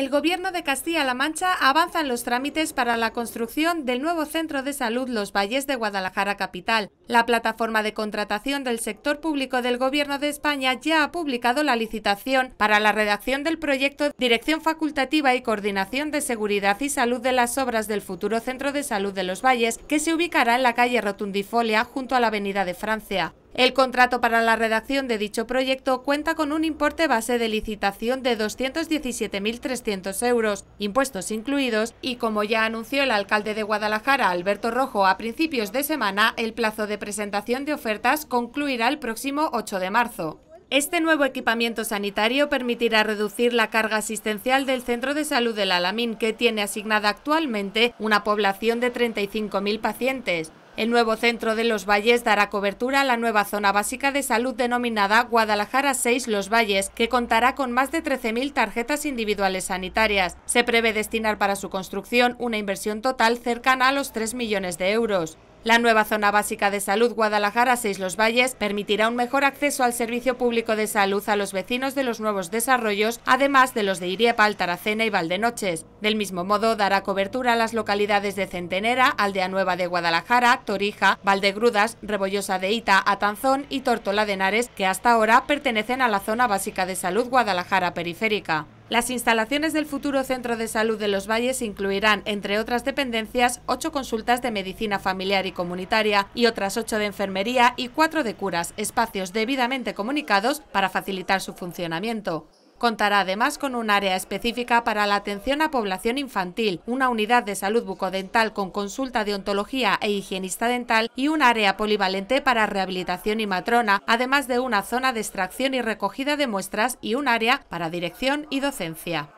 El Gobierno de Castilla-La Mancha avanza en los trámites para la construcción del nuevo Centro de Salud Los Valles de Guadalajara Capital. La plataforma de contratación del sector público del Gobierno de España ya ha publicado la licitación para la redacción del proyecto Dirección Facultativa y Coordinación de Seguridad y Salud de las Obras del futuro Centro de Salud de Los Valles, que se ubicará en la calle Rotundifolia junto a la Avenida de Francia. El contrato para la redacción de dicho proyecto cuenta con un importe base de licitación de 217.300 euros, impuestos incluidos, y como ya anunció el alcalde de Guadalajara, Alberto Rojo, a principios de semana, el plazo de presentación de ofertas concluirá el próximo 8 de marzo. Este nuevo equipamiento sanitario permitirá reducir la carga asistencial del Centro de Salud del Alamín, que tiene asignada actualmente una población de 35.000 pacientes. El nuevo centro de Los Valles dará cobertura a la nueva zona básica de salud denominada Guadalajara 6 Los Valles, que contará con más de 13.000 tarjetas individuales sanitarias. Se prevé destinar para su construcción una inversión total cercana a los 3 millones de euros. La nueva zona básica de salud Guadalajara 6 Los Valles permitirá un mejor acceso al servicio público de salud a los vecinos de los nuevos desarrollos, además de los de Iriepal, Taracena y Valdenoches. Del mismo modo, dará cobertura a las localidades de Centenera, Aldea Nueva de Guadalajara, Torija, Valdegrudas, Rebollosa de Ita, Atanzón y Tortola de Henares, que hasta ahora pertenecen a la zona básica de salud Guadalajara periférica. Las instalaciones del futuro Centro de Salud de los Valles incluirán, entre otras dependencias, ocho consultas de medicina familiar y comunitaria y otras ocho de enfermería y cuatro de curas, espacios debidamente comunicados para facilitar su funcionamiento. Contará además con un área específica para la atención a población infantil, una unidad de salud bucodental con consulta de ontología e higienista dental y un área polivalente para rehabilitación y matrona, además de una zona de extracción y recogida de muestras y un área para dirección y docencia.